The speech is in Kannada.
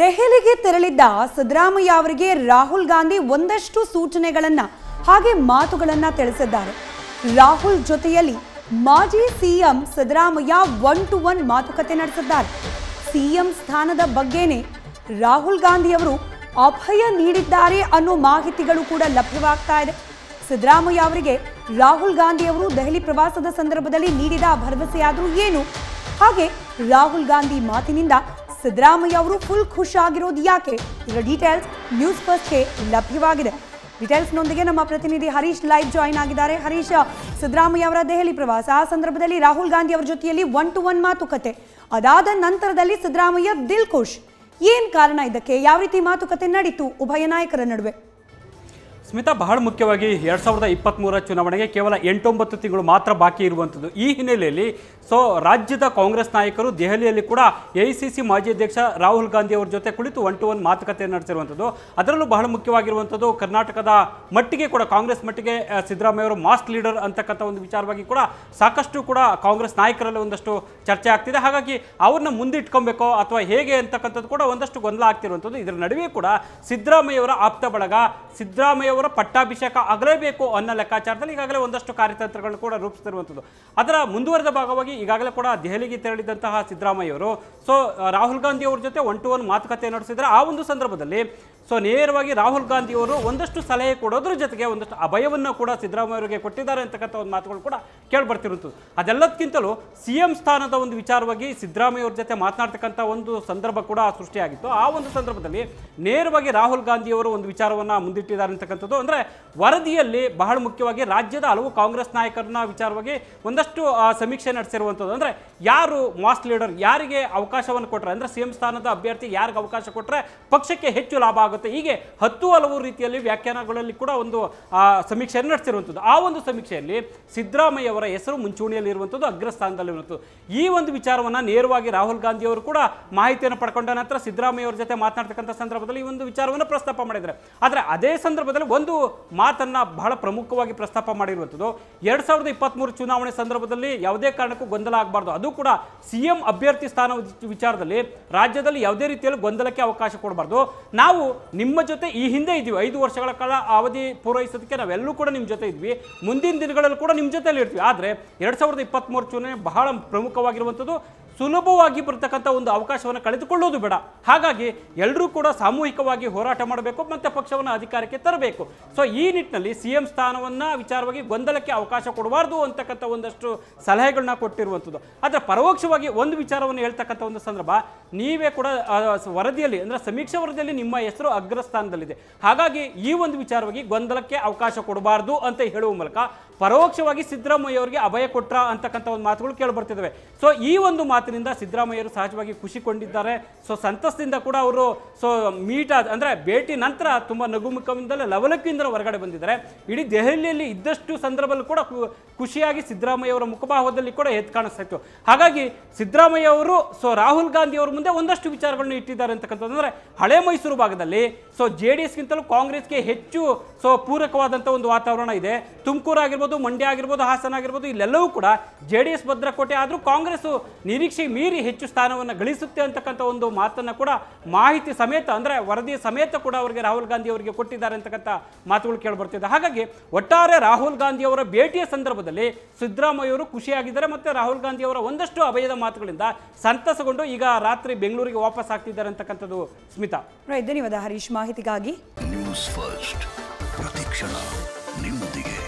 ದೆಹಲಿಗೆ ತೆರಳಿದ್ದ ಸಿದ್ದರಾಮಯ್ಯ ಅವರಿಗೆ ರಾಹುಲ್ ಗಾಂಧಿ ಒಂದಷ್ಟು ಸೂಚನೆಗಳನ್ನು ಹಾಗೆ ಮಾತುಗಳನ್ನು ತಿಳಿಸಿದ್ದಾರೆ ರಾಹುಲ್ ಜೊತೆಯಲ್ಲಿ ಮಾಜಿ CM Siddaramaiah one to one ಮಾತುಕತೆ ನಡೆಸಿದ್ದಾರೆ ಸಿಎಂ ಸ್ಥಾನದ ಬಗ್ಗೆನೆ ರಾಹುಲ್ ಗಾಂಧಿ ಅವರು ಅಭಯ ನೀಡಿದ್ದಾರೆ ಅನ್ನೋ ಮಾಹಿತಿಗಳು ಕೂಡ ಲಭ್ಯವಾಗ್ತಾ ಇದೆ ಸಿದ್ದರಾಮಯ್ಯ ಅವರಿಗೆ ರಾಹುಲ್ ಗಾಂಧಿ ಅವರು ದೆಹಲಿ ಪ್ರವಾಸದ ಸಂದರ್ಭದಲ್ಲಿ ನೀಡಿದ ಭರವಸೆಯಾದರೂ ಏನು ಹಾಗೆ ರಾಹುಲ್ ಗಾಂಧಿ ಮಾತಿನಿಂದ ಸಿದ್ದರಾಮಯ್ಯ ಅವರು ಫುಲ್ ಆಗಿರೋದು ಯಾಕೆ ಇದರ ಡೀಟೇಲ್ಸ್ ನ್ಯೂಸ್ ಫಸ್ಟ್ಗೆ ಲಭ್ಯವಾಗಿದೆ ನೊಂದಿಗೆ ನಮ್ಮ ಪ್ರತಿನಿಧಿ ಹರೀಶ್ ಲೈವ್ ಜಾಯಿನ್ ಆಗಿದ್ದಾರೆ ಹರೀಶ್ ಸಿದ್ದರಾಮಯ್ಯ ಅವರ ದೆಹಲಿ ಪ್ರವಾಸ ಆ ಸಂದರ್ಭದಲ್ಲಿ ರಾಹುಲ್ ಗಾಂಧಿ ಅವರ ಜೊತೆಯಲ್ಲಿ ಒನ್ ಟು ಒನ್ ಮಾತುಕತೆ ಅದಾದ ನಂತರದಲ್ಲಿ ಸಿದ್ದರಾಮಯ್ಯ ದಿಲ್ ಖುಷ್ ಏನ್ ಕಾರಣ ಇದಕ್ಕೆ ಯಾವ ರೀತಿ ಮಾತುಕತೆ ನಡೀತು ಉಭಯ ನಾಯಕರ ನಡುವೆ ಸ್ಮಿತಾ ಬಹಳ ಮುಖ್ಯವಾಗಿ ಎರಡು ಸಾವಿರದ ಇಪ್ಪತ್ತ್ಮೂರ ಚುನಾವಣೆಗೆ ಕೇವಲ ಎಂಟೊಂಬತ್ತು ತಿಂಗಳು ಮಾತ್ರ ಬಾಕಿ ಇರುವಂಥದ್ದು ಈ ಹಿನ್ನೆಲೆಯಲ್ಲಿ ಸೊ ರಾಜ್ಯದ ಕಾಂಗ್ರೆಸ್ ನಾಯಕರು ದೆಹಲಿಯಲ್ಲಿ ಕೂಡ ಎ ಮಾಜಿ ಅಧ್ಯಕ್ಷ ರಾಹುಲ್ ಗಾಂಧಿ ಅವರ ಜೊತೆ ಕುಳಿತು ಒನ್ ಟು ಒನ್ ಮಾತುಕತೆ ನಡೆಸಿರುವಂಥದ್ದು ಅದರಲ್ಲೂ ಬಹಳ ಮುಖ್ಯವಾಗಿರುವಂಥದ್ದು ಕರ್ನಾಟಕದ ಮಟ್ಟಿಗೆ ಕೂಡ ಕಾಂಗ್ರೆಸ್ ಮಟ್ಟಿಗೆ ಸಿದ್ದರಾಮಯ್ಯ ಅವರು ಮಾಸ್ಟ್ ಲೀಡರ್ ಅಂತಕ್ಕಂಥ ಒಂದು ವಿಚಾರವಾಗಿ ಕೂಡ ಸಾಕಷ್ಟು ಕೂಡ ಕಾಂಗ್ರೆಸ್ ನಾಯಕರಲ್ಲಿ ಒಂದಷ್ಟು ಚರ್ಚೆ ಆಗ್ತಿದೆ ಹಾಗಾಗಿ ಅವ್ರನ್ನ ಮುಂದಿಟ್ಕೊಬೇಕೋ ಅಥವಾ ಹೇಗೆ ಅಂತಕ್ಕಂಥದ್ದು ಕೂಡ ಒಂದಷ್ಟು ಗೊಂದಲ ಆಗ್ತಿರುವಂಥದ್ದು ಇದರ ನಡುವೆ ಕೂಡ ಸಿದ್ದರಾಮಯ್ಯ ಅವರ ಆಪ್ತ ಬಳಗ ಸಿದ್ದರಾಮಯ್ಯ ಅವರ ಪಟ್ಟಾಭಿಷೇಕ ಆಗಲೇಬೇಕು ಅನ್ನೋ ಲೆಕ್ಕಾಚಾರದಲ್ಲಿ ಈಗಾಗಲೇ ಒಂದಷ್ಟು ಕಾರ್ಯತಂತ್ರಗಳನ್ನು ಕೂಡ ರೂಪಿಸಿರುವಂಥದ್ದು ಅದರ ಮುಂದುವರೆದ ಭಾಗವಾಗಿ ಈಗಾಗಲೇ ಕೂಡ ದೆಹಲಿಗೆ ತೆರಳಿದಂತಹ ಸಿದ್ದರಾಮಯ್ಯ ಅವರು ಸೊ ರಾಹುಲ್ ಗಾಂಧಿ ಅವ್ರ ಜೊತೆ ಒನ್ ಟು ಒನ್ ಮಾತುಕತೆ ನಡೆಸಿದರೆ ಆ ಒಂದು ಸಂದರ್ಭದಲ್ಲಿ ಸೊ ನೇರವಾಗಿ ರಾಹುಲ್ ಗಾಂಧಿ ಅವರು ಒಂದಷ್ಟು ಸಲಹೆ ಕೊಡೋದ್ರ ಜೊತೆಗೆ ಒಂದಷ್ಟು ಅಭಯವನ್ನು ಕೂಡ ಸಿದ್ದರಾಮಯ್ಯ ಅವರಿಗೆ ಕೊಟ್ಟಿದ್ದಾರೆ ಅಂತಕ್ಕಂಥ ಒಂದು ಮಾತುಗಳು ಕೂಡ ಕೇಳಿಬರ್ತಿರುವಂಥದ್ದು ಅದೆಲ್ಲದಕ್ಕಿಂತಲೂ ಸಿ ಎಂ ಸ್ಥಾನದ ಒಂದು ವಿಚಾರವಾಗಿ ಸಿದ್ದರಾಮಯ್ಯ ಅವ್ರ ಜೊತೆ ಮಾತನಾಡ್ತಕ್ಕಂಥ ಒಂದು ಸಂದರ್ಭ ಕೂಡ ಸೃಷ್ಟಿಯಾಗಿತ್ತು ಆ ಒಂದು ಸಂದರ್ಭದಲ್ಲಿ ನೇರವಾಗಿ ರಾಹುಲ್ ಗಾಂಧಿ ಅವರು ಒಂದು ವಿಚಾರವನ್ನು ಮುಂದಿಟ್ಟಿದ್ದಾರೆ ಅಂತಕ್ಕಂಥ ಇರುವಂಥದ್ದು ಅಂದರೆ ವರದಿಯಲ್ಲಿ ಬಹಳ ಮುಖ್ಯವಾಗಿ ರಾಜ್ಯದ ಹಲವು ಕಾಂಗ್ರೆಸ್ ನಾಯಕರನ್ನ ವಿಚಾರವಾಗಿ ಒಂದಷ್ಟು ಸಮೀಕ್ಷೆ ನಡೆಸಿರುವಂಥದ್ದು ಅಂದರೆ ಯಾರು ಮಾಸ್ ಲೀಡರ್ ಯಾರಿಗೆ ಅವಕಾಶವನ್ನು ಕೊಟ್ಟರೆ ಅಂದರೆ ಸಿಎಂ ಸ್ಥಾನದ ಅಭ್ಯರ್ಥಿ ಯಾರಿಗೆ ಅವಕಾಶ ಕೊಟ್ಟರೆ ಪಕ್ಷಕ್ಕೆ ಹೆಚ್ಚು ಲಾಭ ಆಗುತ್ತೆ ಹೀಗೆ ಹತ್ತು ಹಲವು ರೀತಿಯಲ್ಲಿ ವ್ಯಾಖ್ಯಾನಗಳಲ್ಲಿ ಕೂಡ ಒಂದು ಸಮೀಕ್ಷೆಯನ್ನು ನಡೆಸಿರುವಂಥದ್ದು ಆ ಒಂದು ಸಮೀಕ್ಷೆಯಲ್ಲಿ ಸಿದ್ದರಾಮಯ್ಯ ಅವರ ಹೆಸರು ಮುಂಚೂಣಿಯಲ್ಲಿರುವಂಥದ್ದು ಇರುವಂಥದ್ದು ಈ ಒಂದು ವಿಚಾರವನ್ನು ನೇರವಾಗಿ ರಾಹುಲ್ ಗಾಂಧಿ ಅವರು ಕೂಡ ಮಾಹಿತಿಯನ್ನು ಪಡ್ಕೊಂಡ ನಂತರ ಸಿದ್ದರಾಮಯ್ಯ ಅವರ ಜೊತೆ ಮಾತನಾಡ್ತಕ್ಕಂಥ ಸಂದರ್ಭದಲ್ಲಿ ಈ ಒಂದು ವಿಚಾರವನ್ನು ಪ್ರಸ್ತಾಪ ಮಾಡಿದ್ದಾರೆ ಆದರೆ ಅದೇ ಸಂದರ್ಭದಲ್ಲಿ ಒಂದು ಮಾತನ್ನು ಬಹಳ ಪ್ರಮುಖವಾಗಿ ಪ್ರಸ್ತಾಪ ಮಾಡಿರುವಂಥದ್ದು ಎರಡು ಸಾವಿರದ ಇಪ್ಪತ್ತ್ಮೂರು ಚುನಾವಣೆ ಸಂದರ್ಭದಲ್ಲಿ ಯಾವುದೇ ಕಾರಣಕ್ಕೂ ಗೊಂದಲ ಆಗಬಾರ್ದು ಅದು ಕೂಡ ಸಿ ಎಂ ಅಭ್ಯರ್ಥಿ ಸ್ಥಾನ ವಿಚಾರದಲ್ಲಿ ರಾಜ್ಯದಲ್ಲಿ ಯಾವುದೇ ರೀತಿಯಲ್ಲಿ ಗೊಂದಲಕ್ಕೆ ಅವಕಾಶ ಕೊಡಬಾರ್ದು ನಾವು ನಿಮ್ಮ ಜೊತೆ ಈ ಹಿಂದೆ ಇದ್ದೀವಿ ಐದು ವರ್ಷಗಳ ಕಾಲ ಅವಧಿ ಪೂರೈಸೋದಕ್ಕೆ ನಾವೆಲ್ಲೂ ಕೂಡ ನಿಮ್ಮ ಜೊತೆ ಇದ್ವಿ ಮುಂದಿನ ದಿನಗಳಲ್ಲಿ ಕೂಡ ನಿಮ್ಮ ಜೊತೆಯಲ್ಲಿ ಇರ್ತೀವಿ ಆದರೆ ಎರಡು ಸಾವಿರದ ಇಪ್ಪತ್ತ್ಮೂರು ಚುನಾವಣೆ ಬಹಳ ಪ್ರಮುಖವಾಗಿರುವಂಥದ್ದು ಸುಲಭವಾಗಿ ಬರ್ತಕ್ಕಂಥ ಒಂದು ಅವಕಾಶವನ್ನು ಕಳೆದುಕೊಳ್ಳೋದು ಬೇಡ ಹಾಗಾಗಿ ಎಲ್ಲರೂ ಕೂಡ ಸಾಮೂಹಿಕವಾಗಿ ಹೋರಾಟ ಮಾಡಬೇಕು ಮತ್ತು ಪಕ್ಷವನ್ನು ಅಧಿಕಾರಕ್ಕೆ ತರಬೇಕು ಸೊ ಈ ನಿಟ್ಟಿನಲ್ಲಿ ಸಿ ಎಂ ಸ್ಥಾನವನ್ನು ವಿಚಾರವಾಗಿ ಗೊಂದಲಕ್ಕೆ ಅವಕಾಶ ಕೊಡಬಾರ್ದು ಅಂತಕ್ಕಂಥ ಒಂದಷ್ಟು ಸಲಹೆಗಳನ್ನ ಕೊಟ್ಟಿರುವಂಥದ್ದು ಆದರೆ ಪರೋಕ್ಷವಾಗಿ ಒಂದು ವಿಚಾರವನ್ನು ಹೇಳ್ತಕ್ಕಂಥ ಒಂದು ಸಂದರ್ಭ ನೀವೇ ಕೂಡ ವರದಿಯಲ್ಲಿ ಅಂದರೆ ಸಮೀಕ್ಷಾ ವರದಿಯಲ್ಲಿ ನಿಮ್ಮ ಹೆಸರು ಅಗ್ರಸ್ಥಾನದಲ್ಲಿದೆ ಹಾಗಾಗಿ ಈ ಒಂದು ವಿಚಾರವಾಗಿ ಗೊಂದಲಕ್ಕೆ ಅವಕಾಶ ಕೊಡಬಾರ್ದು ಅಂತ ಹೇಳುವ ಮೂಲಕ ಪರೋಕ್ಷವಾಗಿ ಸಿದ್ದರಾಮಯ್ಯ ಅವರಿಗೆ ಅಭಯ ಕೊಟ್ರ ಅಂತಕ್ಕಂಥ ಒಂದು ಮಾತುಗಳು ಕೇಳಿಬರ್ತಿದ್ದಾವೆ ಸೊ ಈ ಒಂದು ಮಾತು ಮಾತಿನಿಂದ ಸಿದ್ದರಾಮಯ್ಯರು ಸಹಜವಾಗಿ ಖುಷಿ ಕೊಂಡಿದ್ದಾರೆ ಸೊ ಸಂತಸದಿಂದ ಕೂಡ ಅವರು ಸೊ ಮೀಟ್ ಆದ ಅಂದರೆ ಭೇಟಿ ನಂತರ ತುಂಬ ನಗುಮುಖದಿಂದಲೇ ಲವಲಕ್ಕಿಯಿಂದ ಹೊರಗಡೆ ಬಂದಿದ್ದಾರೆ ಇಡೀ ದೆಹಲಿಯಲ್ಲಿ ಇದ್ದಷ್ಟು ಸಂದರ್ಭದಲ್ಲಿ ಕೂಡ ಖುಷಿಯಾಗಿ ಸಿದ್ದರಾಮಯ್ಯ ಅವರ ಮುಖಭಾವದಲ್ಲಿ ಕೂಡ ಎದ್ದು ಕಾಣಿಸ್ತಾ ಇತ್ತು ಹಾಗಾಗಿ ಸಿದ್ದರಾಮಯ್ಯ ಅವರು ಸೊ ರಾಹುಲ್ ಗಾಂಧಿ ಅವರ ಮುಂದೆ ಒಂದಷ್ಟು ವಿಚಾರಗಳನ್ನು ಇಟ್ಟಿದ್ದಾರೆ ಅಂತಕ್ಕಂಥದ್ದು ಹಳೆ ಮೈಸೂರು ಭಾಗದಲ್ಲಿ ಸೊ ಜೆ ಡಿ ಎಸ್ಗಿಂತಲೂ ಕಾಂಗ್ರೆಸ್ಗೆ ಹೆಚ್ಚು ಸೊ ಪೂರಕವಾದಂಥ ಒಂದು ವಾತಾವರಣ ಇದೆ ತುಮಕೂರು ಆಗಿರ್ಬೋದು ಮಂಡ್ಯ ಆಗಿರ್ಬೋದು ಹಾಸನ ಆಗಿರ್ಬೋದು ಇಲ್ಲೆಲ್ಲವೂ ಕೂಡ ಜೆ ಡಿ ಎಸ್ ಭದ್ರಕೋಟೆ ಆದರೂ ಕಾಂಗ್ರೆಸ್ ನಿರೀಕ್ಷೆ ನಿರೀಕ್ಷೆ ಮೀರಿ ಹೆಚ್ಚು ಸ್ಥಾನವನ್ನು ಗಳಿಸುತ್ತೆ ಅಂತಕ್ಕಂಥ ಒಂದು ಮಾತನ್ನು ಕೂಡ ಮಾಹಿತಿ ಸಮೇತ ಅಂದರೆ ವರದಿ ಸಮೇತ ಕೂಡ ಅವರಿಗೆ ರಾಹುಲ್ ಗಾಂಧಿ ಅವರಿಗೆ ಕೊಟ್ಟಿದ್ದಾರೆ ಅಂತಕ್ಕಂಥ ಮಾತುಗಳು ಕೇಳಿಬರ್ತಿದೆ ಹಾಗಾಗಿ ಒಟ್ಟಾರೆ ರಾಹುಲ್ ಗಾಂಧಿ ಅವರ ಭೇಟಿಯ ಸಂದರ್ಭದಲ್ಲಿ ಅವರು ಖುಷಿಯಾಗಿದ್ದಾರೆ ಮತ್ತು ರಾಹುಲ್ ಗಾಂಧಿ ಅವರ ಒಂದಷ್ಟು ಅಭಯದ ಮಾತುಗಳಿಂದ ಸಂತಸಗೊಂಡು ಈಗ ರಾತ್ರಿ ಬೆಂಗಳೂರಿಗೆ ವಾಪಸ್ ಆಗ್ತಿದ್ದಾರೆ ಅಂತಕ್ಕಂಥದ್ದು ಸ್ಮಿತಾ ಧನ್ಯವಾದ ಹರೀಶ್ ಮಾಹಿತಿಗಾಗಿ ನ್ಯೂಸ್ ಫಸ್ಟ್ ಪ್ರತಿಕ್ಷಣ ನಿಮ್ಮೊಂದಿಗೆ